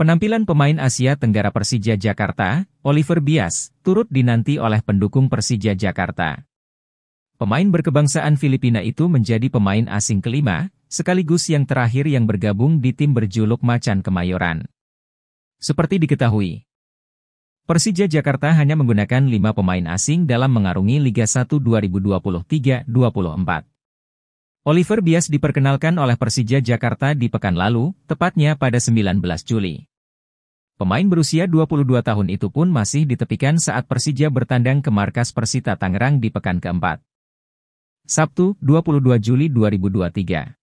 Penampilan pemain Asia Tenggara Persija Jakarta, Oliver Bias, turut dinanti oleh pendukung Persija Jakarta. Pemain berkebangsaan Filipina itu menjadi pemain asing kelima, sekaligus yang terakhir yang bergabung di tim berjuluk Macan Kemayoran. Seperti diketahui, Persija Jakarta hanya menggunakan lima pemain asing dalam mengarungi Liga 1 2023-24. Oliver Bias diperkenalkan oleh Persija Jakarta di pekan lalu, tepatnya pada 19 Juli. Pemain berusia 22 tahun itu pun masih ditepikan saat Persija bertandang ke markas Persita Tangerang di pekan keempat. Sabtu, 22 Juli 2023.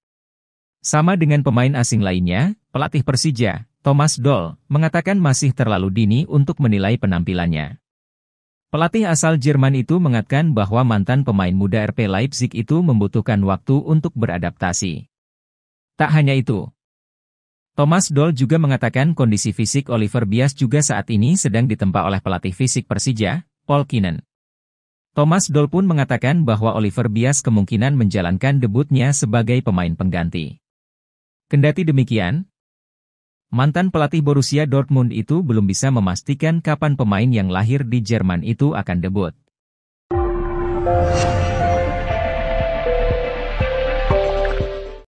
Sama dengan pemain asing lainnya, pelatih Persija, Thomas Doll, mengatakan masih terlalu dini untuk menilai penampilannya. Pelatih asal Jerman itu mengatakan bahwa mantan pemain muda RP Leipzig itu membutuhkan waktu untuk beradaptasi. Tak hanya itu, Thomas Doll juga mengatakan kondisi fisik Oliver Bias juga saat ini sedang ditempa oleh pelatih fisik Persija, Paul Kinan. Thomas Doll pun mengatakan bahwa Oliver Bias kemungkinan menjalankan debutnya sebagai pemain pengganti. Kendati demikian, mantan pelatih Borussia Dortmund itu belum bisa memastikan kapan pemain yang lahir di Jerman itu akan debut.